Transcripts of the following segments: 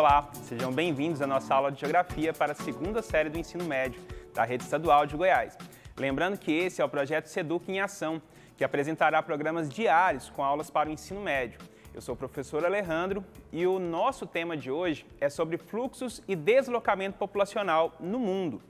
Olá, sejam bem-vindos à nossa aula de Geografia para a segunda série do ensino médio da Rede Estadual de Goiás. Lembrando que esse é o projeto Seduc em Ação, que apresentará programas diários com aulas para o ensino médio. Eu sou o professor Alejandro e o nosso tema de hoje é sobre fluxos e deslocamento populacional no mundo.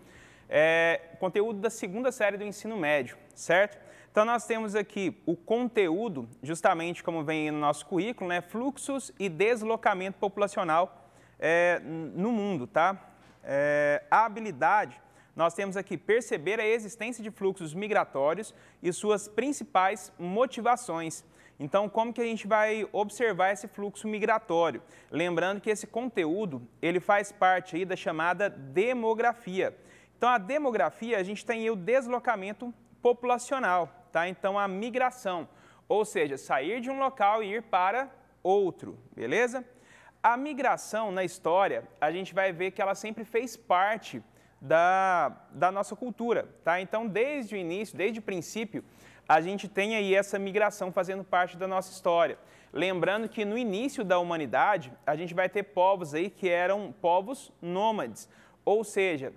É conteúdo da segunda série do ensino médio, certo? Então nós temos aqui o conteúdo, justamente como vem no nosso currículo, né? Fluxos e deslocamento populacional é, no mundo, tá? É, a habilidade, nós temos aqui perceber a existência de fluxos migratórios e suas principais motivações. Então, como que a gente vai observar esse fluxo migratório? Lembrando que esse conteúdo, ele faz parte aí da chamada demografia. Então, a demografia, a gente tem o deslocamento populacional, tá? Então, a migração, ou seja, sair de um local e ir para outro, beleza? A migração na história, a gente vai ver que ela sempre fez parte da, da nossa cultura, tá? Então, desde o início, desde o princípio, a gente tem aí essa migração fazendo parte da nossa história. Lembrando que no início da humanidade, a gente vai ter povos aí que eram povos nômades, ou seja,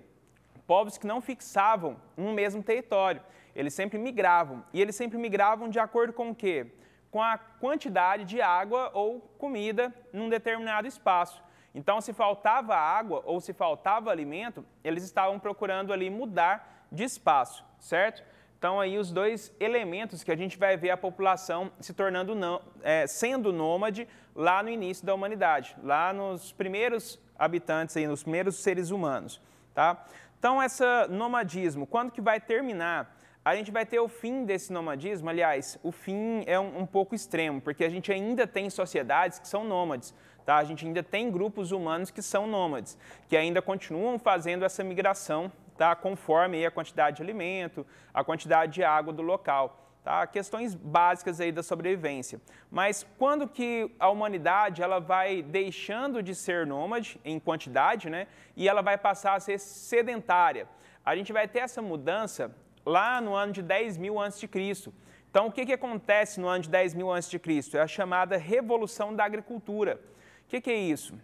povos que não fixavam um mesmo território. Eles sempre migravam, e eles sempre migravam de acordo com o quê? com a quantidade de água ou comida num determinado espaço. Então, se faltava água ou se faltava alimento, eles estavam procurando ali mudar de espaço, certo? Então, aí os dois elementos que a gente vai ver a população se tornando não, é, sendo nômade lá no início da humanidade, lá nos primeiros habitantes, aí, nos primeiros seres humanos, tá? Então, esse nomadismo, quando que vai terminar? a gente vai ter o fim desse nomadismo. Aliás, o fim é um, um pouco extremo, porque a gente ainda tem sociedades que são nômades. Tá? A gente ainda tem grupos humanos que são nômades, que ainda continuam fazendo essa migração tá? conforme a quantidade de alimento, a quantidade de água do local. Tá? Questões básicas aí da sobrevivência. Mas quando que a humanidade ela vai deixando de ser nômade em quantidade né? e ela vai passar a ser sedentária? A gente vai ter essa mudança lá no ano de 10 mil a.C. Então, o que, que acontece no ano de 10 mil a.C.? É a chamada Revolução da Agricultura. O que, que é isso?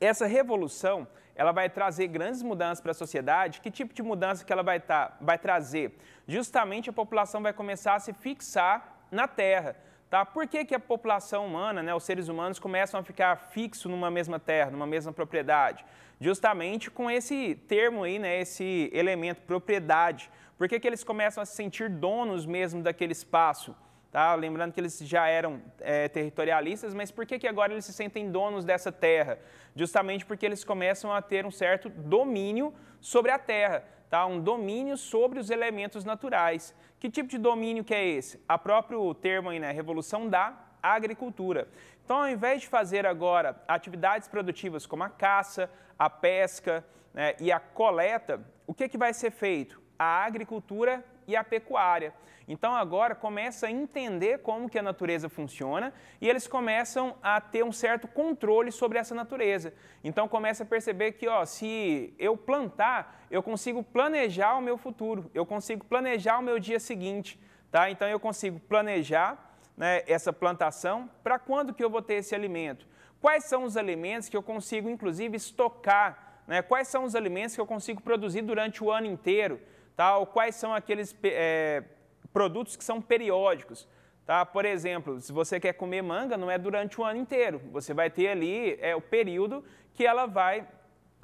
Essa revolução ela vai trazer grandes mudanças para a sociedade. Que tipo de mudança que ela vai, tá, vai trazer? Justamente a população vai começar a se fixar na terra. Tá? Por que, que a população humana, né, os seres humanos, começam a ficar fixos numa mesma terra, numa mesma propriedade? Justamente com esse termo aí, né, esse elemento, propriedade. Por que, que eles começam a se sentir donos mesmo daquele espaço? Tá? Lembrando que eles já eram é, territorialistas, mas por que, que agora eles se sentem donos dessa terra? Justamente porque eles começam a ter um certo domínio sobre a terra tá? um domínio sobre os elementos naturais. Que tipo de domínio que é esse? A próprio termo aí, né? Revolução da agricultura. Então, ao invés de fazer agora atividades produtivas como a caça, a pesca né, e a coleta, o que, que vai ser feito? A agricultura e a pecuária. Então agora começa a entender como que a natureza funciona e eles começam a ter um certo controle sobre essa natureza. Então começa a perceber que, ó, se eu plantar, eu consigo planejar o meu futuro, eu consigo planejar o meu dia seguinte, tá? Então eu consigo planejar né, essa plantação para quando que eu vou ter esse alimento. Quais são os alimentos que eu consigo, inclusive, estocar? Né? Quais são os alimentos que eu consigo produzir durante o ano inteiro? Tal, quais são aqueles é, produtos que são periódicos? Tá? Por exemplo, se você quer comer manga, não é durante o ano inteiro. Você vai ter ali é, o período que ela vai,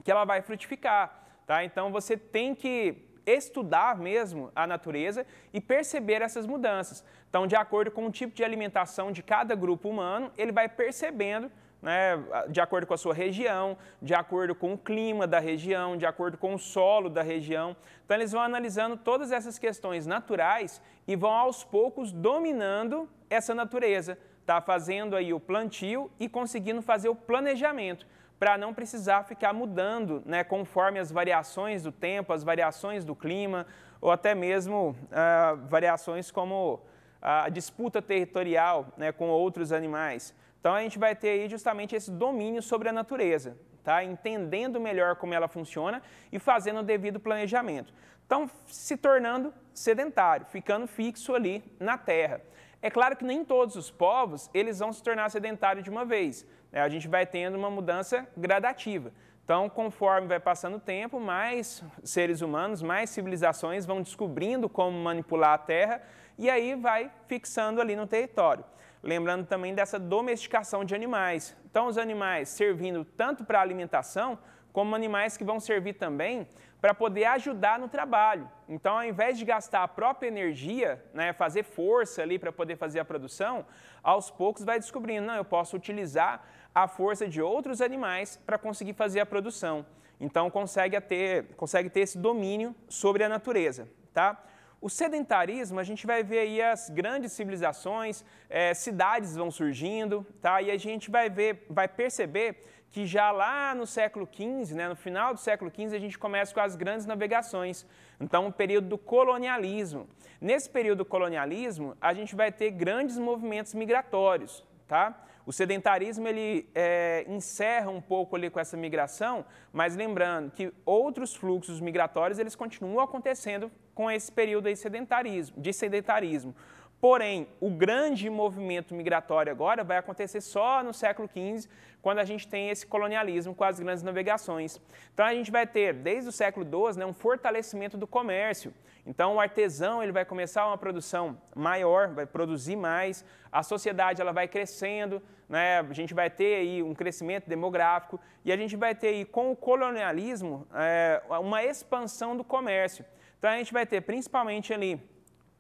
que ela vai frutificar. Tá? Então você tem que estudar mesmo a natureza e perceber essas mudanças. Então, de acordo com o tipo de alimentação de cada grupo humano, ele vai percebendo né, de acordo com a sua região, de acordo com o clima da região, de acordo com o solo da região. Então, eles vão analisando todas essas questões naturais e vão aos poucos dominando essa natureza, tá? fazendo aí o plantio e conseguindo fazer o planejamento para não precisar ficar mudando né, conforme as variações do tempo, as variações do clima ou até mesmo ah, variações como a disputa territorial né, com outros animais. Então a gente vai ter aí justamente esse domínio sobre a natureza, tá? Entendendo melhor como ela funciona e fazendo o devido planejamento. Então se tornando sedentário, ficando fixo ali na terra. É claro que nem todos os povos eles vão se tornar sedentários de uma vez. Né? A gente vai tendo uma mudança gradativa. Então, conforme vai passando o tempo, mais seres humanos, mais civilizações vão descobrindo como manipular a Terra e aí vai fixando ali no território. Lembrando também dessa domesticação de animais. Então, os animais servindo tanto para alimentação, como animais que vão servir também para poder ajudar no trabalho. Então, ao invés de gastar a própria energia, né, fazer força ali para poder fazer a produção, aos poucos vai descobrindo, não, eu posso utilizar a força de outros animais para conseguir fazer a produção. Então, consegue ter, consegue ter esse domínio sobre a natureza, tá? O sedentarismo, a gente vai ver aí as grandes civilizações, é, cidades vão surgindo, tá? E a gente vai ver, vai perceber que já lá no século XV, né, no final do século XV, a gente começa com as grandes navegações. Então, o período do colonialismo. Nesse período do colonialismo, a gente vai ter grandes movimentos migratórios, tá? O sedentarismo ele é, encerra um pouco ali com essa migração, mas lembrando que outros fluxos migratórios eles continuam acontecendo com esse período aí sedentarismo, de sedentarismo. Porém, o grande movimento migratório agora vai acontecer só no século XV, quando a gente tem esse colonialismo com as grandes navegações. Então, a gente vai ter, desde o século XII, né, um fortalecimento do comércio. Então, o artesão ele vai começar uma produção maior, vai produzir mais, a sociedade ela vai crescendo, né, a gente vai ter aí um crescimento demográfico e a gente vai ter aí, com o colonialismo, é, uma expansão do comércio. Então a gente vai ter principalmente ali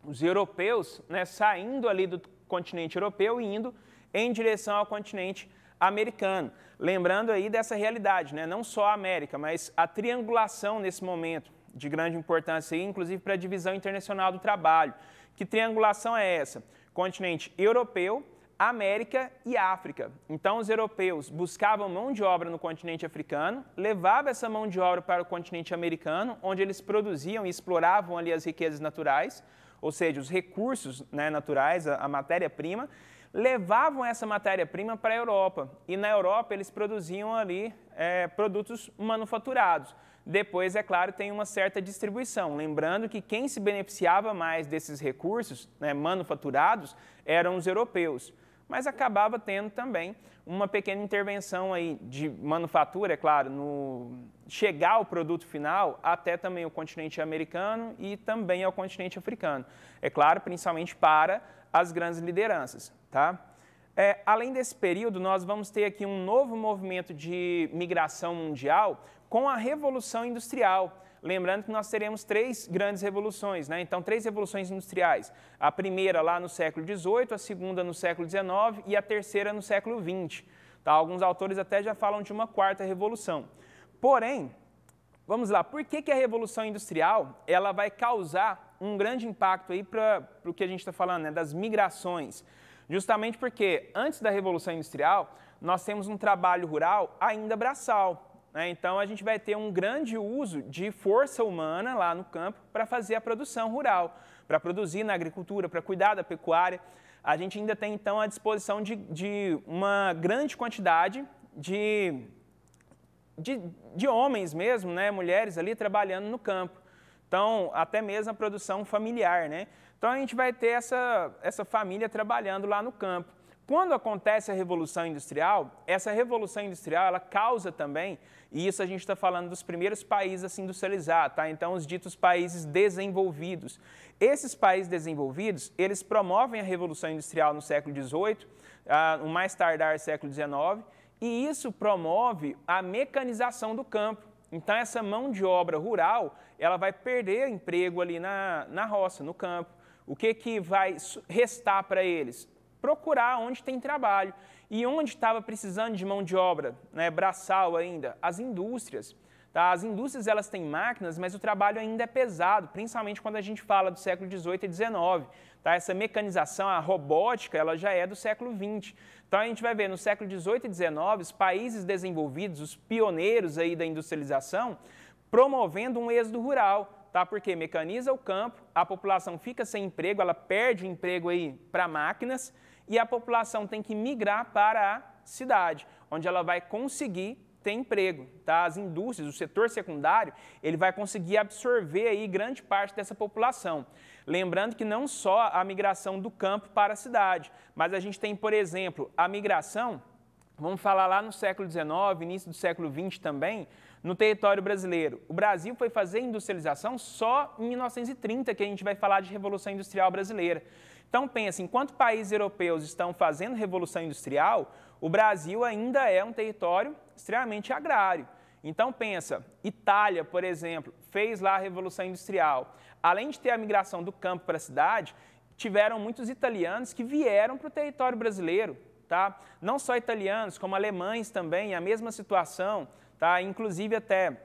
os europeus né, saindo ali do continente europeu e indo em direção ao continente americano. Lembrando aí dessa realidade, né, não só a América, mas a triangulação nesse momento de grande importância, inclusive para a divisão internacional do trabalho. Que triangulação é essa? Continente europeu, América e África. Então, os europeus buscavam mão de obra no continente africano, levavam essa mão de obra para o continente americano, onde eles produziam e exploravam ali as riquezas naturais, ou seja, os recursos né, naturais, a, a matéria-prima, levavam essa matéria-prima para a Europa. E na Europa, eles produziam ali é, produtos manufaturados. Depois, é claro, tem uma certa distribuição. Lembrando que quem se beneficiava mais desses recursos né, manufaturados eram os europeus mas acabava tendo também uma pequena intervenção aí de manufatura, é claro, no chegar ao produto final até também o continente americano e também ao continente africano. É claro, principalmente para as grandes lideranças, tá? É, além desse período, nós vamos ter aqui um novo movimento de migração mundial com a Revolução Industrial, Lembrando que nós teremos três grandes revoluções, né? então três revoluções industriais. A primeira lá no século XVIII, a segunda no século XIX e a terceira no século XX. Tá? Alguns autores até já falam de uma quarta revolução. Porém, vamos lá, por que, que a revolução industrial ela vai causar um grande impacto aí para o que a gente está falando, né? das migrações? Justamente porque antes da revolução industrial nós temos um trabalho rural ainda braçal. Né? Então, a gente vai ter um grande uso de força humana lá no campo para fazer a produção rural, para produzir na agricultura, para cuidar da pecuária. A gente ainda tem, então, a disposição de, de uma grande quantidade de, de, de homens mesmo, né? mulheres ali trabalhando no campo. Então, até mesmo a produção familiar. Né? Então, a gente vai ter essa, essa família trabalhando lá no campo quando acontece a Revolução Industrial, essa Revolução Industrial ela causa também, e isso a gente está falando dos primeiros países a se industrializar, tá? então os ditos países desenvolvidos. Esses países desenvolvidos, eles promovem a Revolução Industrial no século XVIII, uh, ah, mais tardar século XIX, e isso promove a mecanização do campo. Então essa mão de obra rural, ela vai perder emprego ali na, na roça, no campo. O que, que vai restar para eles? procurar onde tem trabalho. E onde estava precisando de mão de obra, né, braçal ainda? As indústrias. Tá? As indústrias elas têm máquinas, mas o trabalho ainda é pesado, principalmente quando a gente fala do século XVIII e XIX. Tá? Essa mecanização, a robótica, ela já é do século XX. Então a gente vai ver no século XVIII e XIX os países desenvolvidos, os pioneiros aí da industrialização, promovendo um êxodo rural, tá? Porque mecaniza o campo, a população fica sem emprego, ela perde o emprego aí para máquinas e a população tem que migrar para a cidade, onde ela vai conseguir ter emprego, tá? As indústrias, o setor secundário, ele vai conseguir absorver aí grande parte dessa população. Lembrando que não só a migração do campo para a cidade, mas a gente tem, por exemplo, a migração, vamos falar lá no século XIX, início do século XX também, no território brasileiro. O Brasil foi fazer industrialização só em 1930, que a gente vai falar de Revolução Industrial Brasileira. Então pensa, enquanto países europeus estão fazendo revolução industrial, o Brasil ainda é um território extremamente agrário. Então pensa, Itália, por exemplo, fez lá a revolução industrial. Além de ter a migração do campo para a cidade, tiveram muitos italianos que vieram para o território brasileiro, tá? Não só italianos, como alemães também, a mesma situação, tá? Inclusive até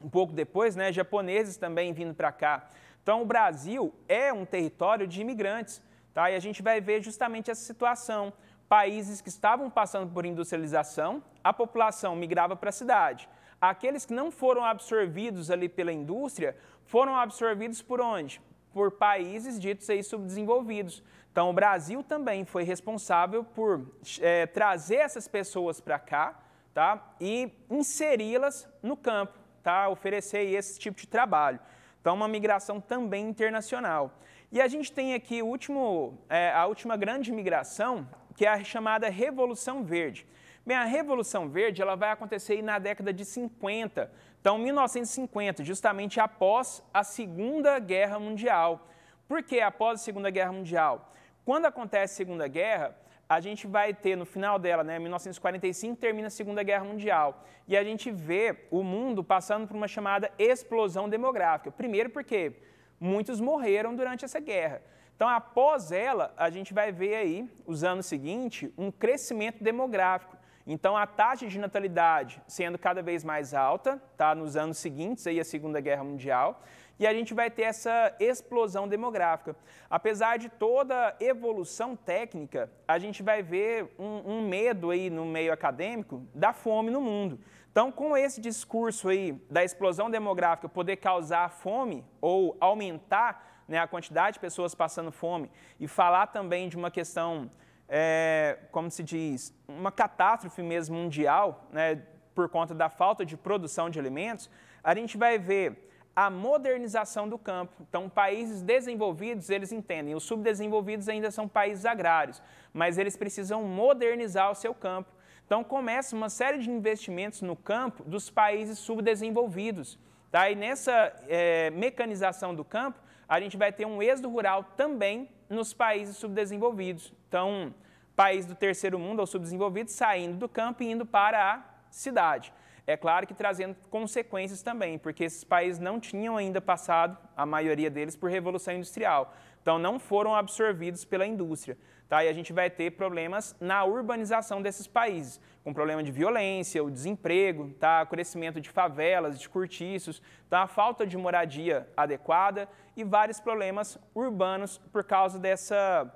um pouco depois, né, japoneses também vindo para cá. Então o Brasil é um território de imigrantes. Tá? E a gente vai ver justamente essa situação. Países que estavam passando por industrialização, a população migrava para a cidade. Aqueles que não foram absorvidos ali pela indústria foram absorvidos por onde? Por países ditos aí subdesenvolvidos. Então, o Brasil também foi responsável por é, trazer essas pessoas para cá tá? e inseri-las no campo, tá? oferecer esse tipo de trabalho. Então, uma migração também internacional. E a gente tem aqui último, é, a última grande migração, que é a chamada Revolução Verde. Bem, a Revolução Verde ela vai acontecer na década de 50, então 1950, justamente após a Segunda Guerra Mundial. Por que após a Segunda Guerra Mundial? Quando acontece a Segunda Guerra, a gente vai ter no final dela, né, 1945 termina a Segunda Guerra Mundial, e a gente vê o mundo passando por uma chamada explosão demográfica. Primeiro porque muitos morreram durante essa guerra. Então, após ela, a gente vai ver aí, os anos seguintes, um crescimento demográfico. Então, a taxa de natalidade sendo cada vez mais alta, tá? Nos anos seguintes aí a Segunda Guerra Mundial e a gente vai ter essa explosão demográfica. Apesar de toda evolução técnica, a gente vai ver um, um medo aí no meio acadêmico da fome no mundo. Então, com esse discurso aí da explosão demográfica poder causar fome ou aumentar né, a quantidade de pessoas passando fome e falar também de uma questão, é, como se diz, uma catástrofe mesmo mundial, né, por conta da falta de produção de alimentos, a gente vai ver a modernização do campo. Então, países desenvolvidos, eles entendem, os subdesenvolvidos ainda são países agrários, mas eles precisam modernizar o seu campo. Então, começa uma série de investimentos no campo dos países subdesenvolvidos. Tá? E nessa é, mecanização do campo, a gente vai ter um êxodo rural também nos países subdesenvolvidos. Então, país do terceiro mundo ou subdesenvolvido saindo do campo e indo para a cidade. É claro que trazendo consequências também, porque esses países não tinham ainda passado, a maioria deles, por revolução industrial. Então, não foram absorvidos pela indústria. Tá? E a gente vai ter problemas na urbanização desses países, com problema de violência, o desemprego, tá? crescimento de favelas, de cortiços, tá? a falta de moradia adequada e vários problemas urbanos por causa dessa,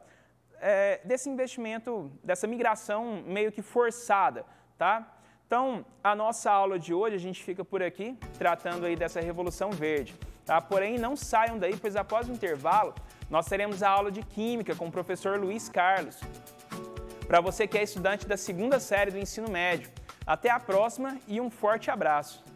é, desse investimento, dessa migração meio que forçada. Tá? Então, a nossa aula de hoje, a gente fica por aqui, tratando aí dessa Revolução Verde. Tá? Porém, não saiam daí, pois após o intervalo, nós teremos a aula de Química com o professor Luiz Carlos. Para você que é estudante da segunda série do ensino médio. Até a próxima e um forte abraço!